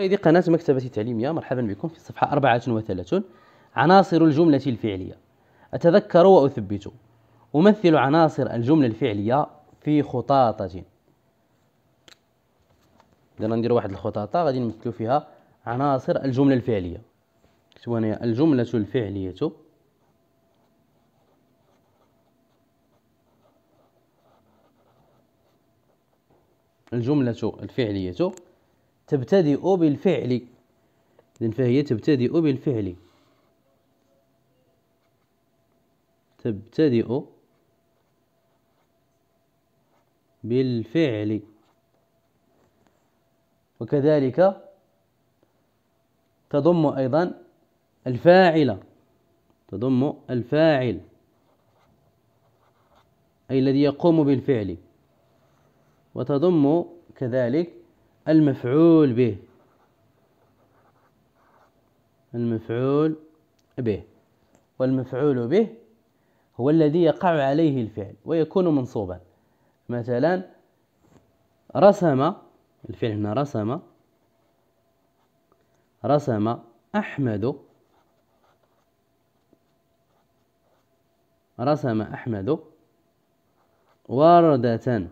مشاهدي قناة مكتبة التعليمية مرحبا بكم في صفحة 34 عناصر الجملة الفعلية أتذكر وأثبت أمثل عناصر الجملة الفعلية في خطاطة إذا ندير واحد الخطاطة غادي نمثلو فيها عناصر الجملة الفعلية كتبو هنايا الجملة الفعلية الجملة الفعلية تبتدئ بالفعل إذن فهي تبتدئ بالفعل تبتدئ بالفعل وكذلك تضم أيضا الفاعل تضم الفاعل أي الذي يقوم بالفعل وتضم كذلك المفعول به المفعول به والمفعول به هو الذي يقع عليه الفعل ويكون منصوبا مثلا رسم الفعل هنا رسم رسم أحمد رسم أحمد وردة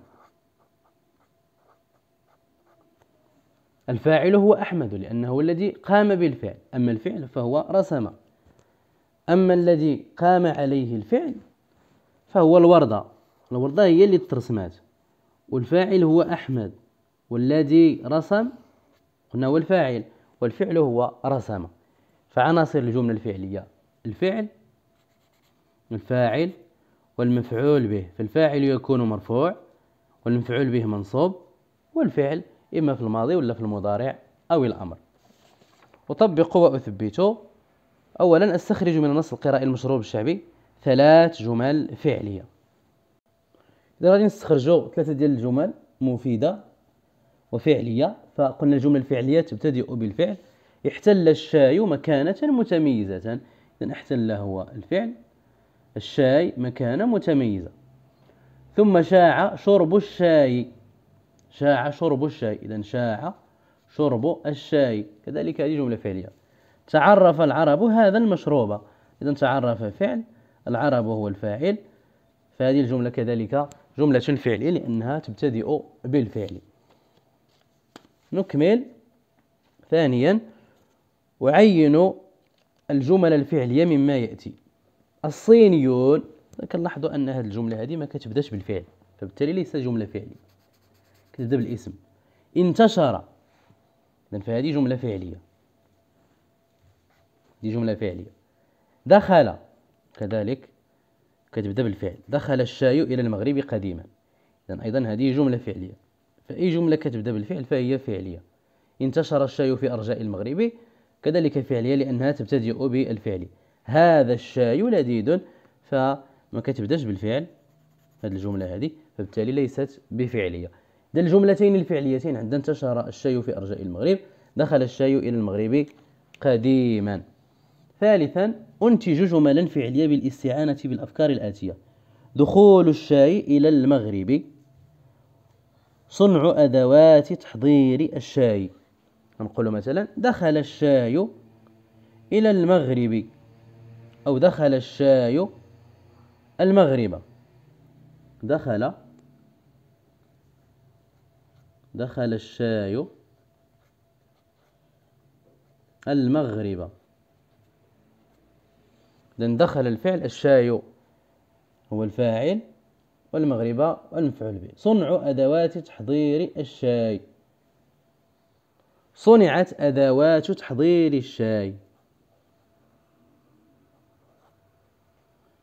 الفاعل هو أحمد لأنه الذي قام بالفعل أما الفعل فهو رسم أما الذي قام عليه الفعل فهو الوردة الوردة هي اللي ترسمات والفاعل هو أحمد والذي رسم قلنا هو الفاعل والفعل هو رسم فعناصر الجملة الفعلية الفعل الفاعل والمفعول به فالفاعل يكون مرفوع والمفعول به منصوب والفعل إما في الماضي ولا في المضارع أو الأمر أطبق وأثبت أولا أستخرج من النص القرائي المشروب الشعبي ثلاث جمل فعلية إذا غادي نستخرجوا ثلاثة ديال الجمل مفيدة وفعلية فقلنا الجملة الفعلية تبتدئ بالفعل احتل الشاي مكانة متميزة إذا احتل هو الفعل الشاي مكانة متميزة ثم شاع شرب الشاي شاع شرب الشاي إذا شاع شرب الشاي كذلك هذه جملة فعلية تعرف العرب هذا المشروب إذا تعرف فعل العرب هو الفاعل فهذه الجملة كذلك جملة فعلية لأنها تبتدئ بالفعل نكمل ثانيا وعين الجمل الفعلية مما يأتي الصينيون كنلاحظوا أن هذه الجملة هذه ما كتبداش بالفعل فبالتالي ليس جملة فعلية كتبدا بالاسم انتشر اذا فهذه جمله فعليه دي جمله فعليه دخل كذلك كتبدا بالفعل دخل الشاي الى المغرب قديما اذا ايضا هذه جمله فعليه فاي جمله كتبدا بالفعل فهي فعليه انتشر الشاي في ارجاء المغرب كذلك فعليه لانها تبتدئ بالفعل هذا الشاي لذيذ فما كتبداش بالفعل هذه الجمله هذه فبالتالي ليست بفعليه ديال الجملتين الفعليتين عند انتشر الشاي في أرجاء المغرب دخل الشاي إلى المغرب قديما ثالثا أنتج جملا فعلية بالاستعانة بالأفكار الآتية دخول الشاي إلى المغرب صنع أدوات تحضير الشاي نقول مثلا دخل الشاي إلى المغرب أو دخل الشاي المغرب دخل دخل الشاي المغرب إذن دخل الفعل الشاي هو الفاعل والمغرب والمفعول به صنع أدوات تحضير الشاي صنعت أدوات تحضير الشاي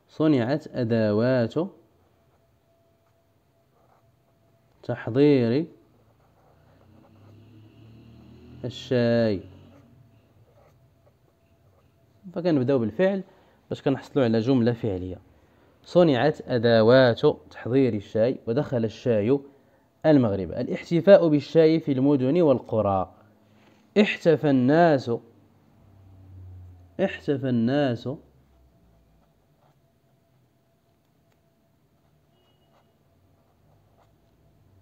صنعت أدوات تحضير الشاي فكنبداو بالفعل باش كنحصلوا على جمله فعليه صنعت ادوات تحضير الشاي ودخل الشاي المغرب الاحتفاء بالشاي في المدن والقرى احتفى الناس احتفى الناس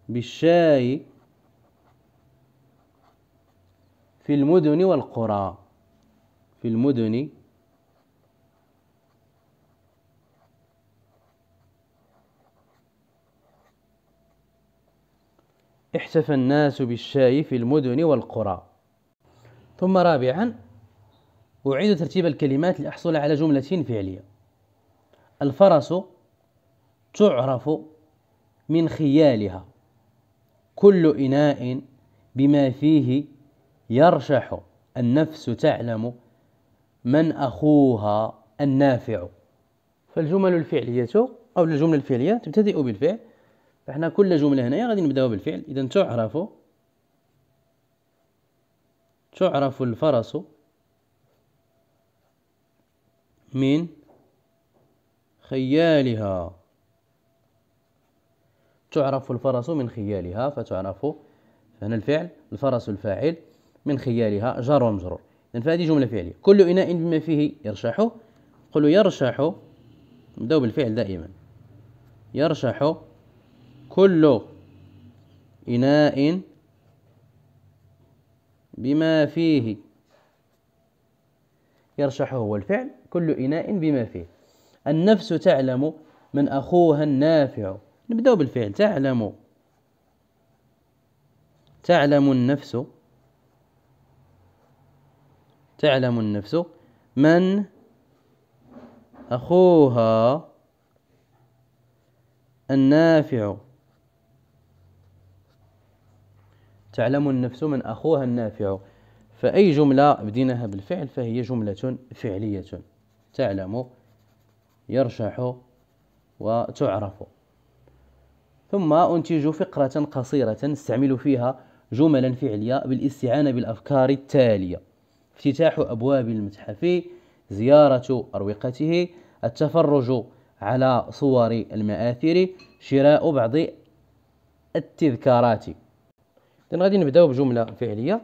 بالشاي في المدن والقرى في المدن احتفى الناس بالشاي في المدن والقرى ثم رابعا أعيد ترتيب الكلمات لأحصل على جملة فعلية الفرس تعرف من خيالها كل إناء بما فيه يرشح النفس تعلم من أخوها النافع فالجمل الفعلية أو الجملة الفعلية تبتدئ بالفعل فإحنا كل جملة هنا غادي نبداو بالفعل إذا تعرف تعرف الفرس من خيالها تعرف الفرس من خيالها فتعرف هنا الفعل الفرس الفاعل من خيالها جار ومجرور إذن فهذه جملة فعلية كل إناء بما فيه يرشح قلوا يرشح نبداو بالفعل دائما يرشح كل إناء بما فيه يرشح هو الفعل كل إناء بما فيه النفس تعلم من أخوها النافع نبدأ بالفعل تعلم تعلم النفس تعلم النفس من أخوها النافع تعلم النفس من أخوها النافع فأي جملة بديناها بالفعل فهي جملة فعلية تعلم يرشح وتعرف ثم أنتج فقرة قصيرة نستعمل فيها جملا فعلية بالاستعانة بالأفكار التالية افتتاح أبواب المتحف زيارة أروقته التفرج على صور المآثر شراء بعض التذكارات إذن غادي نبداو بجملة فعلية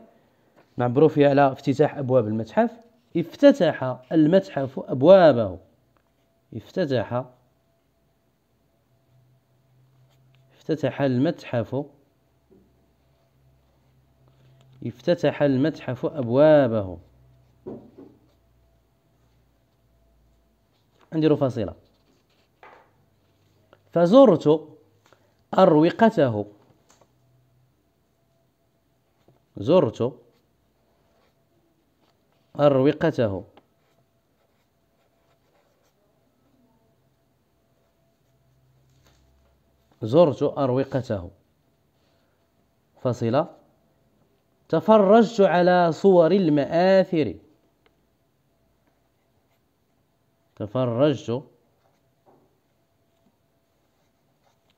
نعبرو فيها على افتتاح أبواب المتحف افتتح المتحف أبوابه افتتح افتتح المتحف افتتح المتحف أبوابه نديرو فاصلة فزرت أروقته زرت أروقته زرت أروقته فصيلة تفرجت على صور المآثر تفرجت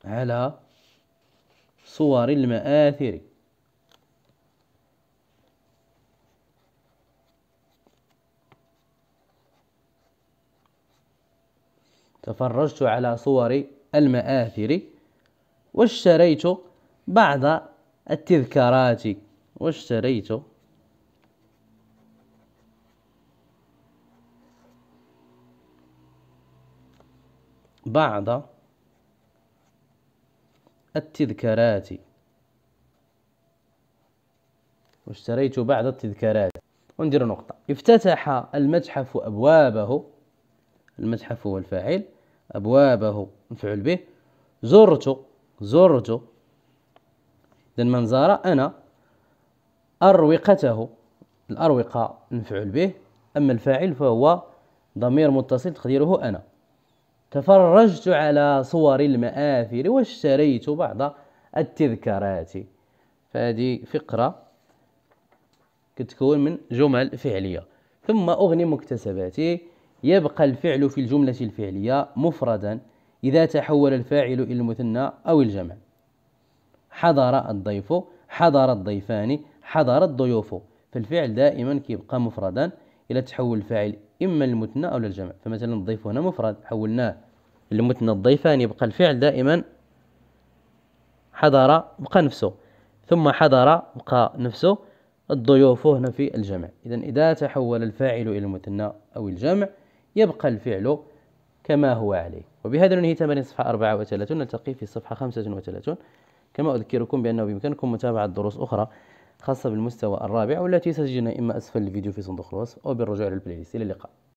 على صور المآثر تفرجت على صور المآثر واشتريت بعض التذكارات واشتريت بعض التذكارات واشتريت بعض التذكارات وندير نقطة افتتح المتحف أبوابه المتحف هو الفاعل أبوابه مفعول به زرت زرت إذا من زار أنا أروقته الأروقة نفعل به أما الفاعل فهو ضمير متصل تقديره أنا تفرجت على صور المآثر واشتريت بعض التذكارات فهذه فقرة كتكون من جمل فعلية ثم أغني مكتسباتي يبقى الفعل في الجملة الفعلية مفردا إذا تحول الفاعل إلى المثنى أو الجمع حضر الضيف حضر الضيفان حضرت ضيوفه فالفعل دائما كيبقى مفردا إلى تحول الفاعل إما للمثنى أو للجمع فمثلا الضيف هنا مفرد حولناه للمثنى الضيفان يبقى الفعل دائما حضر بقى نفسه ثم حضر بقى نفسه الضيوف هنا في الجمع إذا إذا تحول الفاعل إلى المثنى أو الجمع يبقى الفعل كما هو عليه وبهذا ننهي تمارين صفحة 34 نلتقي في صفحة 35 كما أذكركم بأنه بإمكانكم متابعة دروس أخرى خاصة بالمستوى الرابع والتي ستجدونها إما أسفل الفيديو في صندوق الوصف أو بالرجوع للبلاي ليست إلى اللقاء